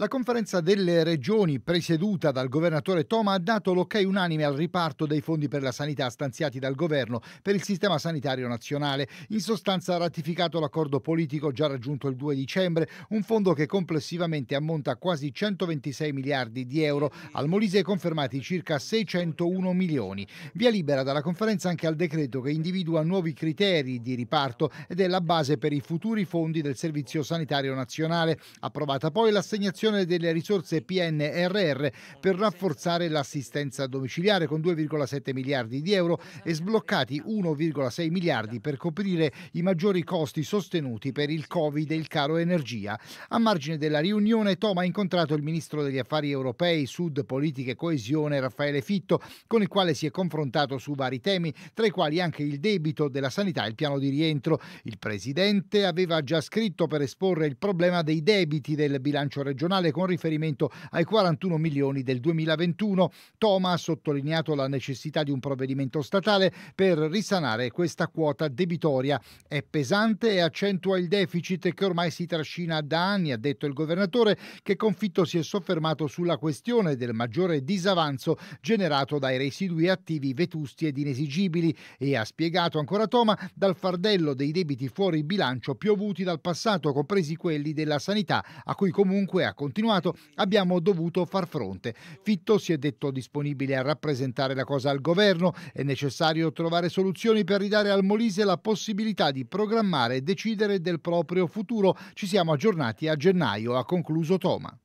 La conferenza delle regioni presieduta dal governatore Toma ha dato l'ok unanime al riparto dei fondi per la sanità stanziati dal governo per il sistema sanitario nazionale. In sostanza ha ratificato l'accordo politico già raggiunto il 2 dicembre, un fondo che complessivamente ammonta a quasi 126 miliardi di euro, al Molise confermati circa 601 milioni. Via libera dalla conferenza anche al decreto che individua nuovi criteri di riparto ed è la base per i futuri fondi del Servizio Sanitario Nazionale, approvata poi l'assegnazione l'utilizzazione delle risorse PNRR per rafforzare l'assistenza domiciliare con 2,7 miliardi di euro e sbloccati 1,6 miliardi per coprire i maggiori costi sostenuti per il Covid e il caro energia. A margine della riunione Toma ha incontrato il ministro degli affari europei, sud, politica e coesione Raffaele Fitto, con il quale si è confrontato su vari temi, tra i quali anche il debito della sanità e il piano di rientro. Il presidente aveva già scritto per esporre il problema dei debiti del bilancio regionale nazionale con riferimento ai 41 milioni del 2021. Toma ha sottolineato la necessità di un provvedimento statale per risanare questa quota debitoria. È pesante e accentua il deficit che ormai si trascina da anni, ha detto il governatore, che confitto si è soffermato sulla questione del maggiore disavanzo generato dai residui attivi vetusti ed inesigibili e ha spiegato ancora Toma dal fardello dei debiti fuori bilancio piovuti dal passato, compresi quelli della sanità, a cui comunque ha contribuito continuato, abbiamo dovuto far fronte. Fitto si è detto disponibile a rappresentare la cosa al governo. È necessario trovare soluzioni per ridare al Molise la possibilità di programmare e decidere del proprio futuro. Ci siamo aggiornati a gennaio, ha concluso Toma.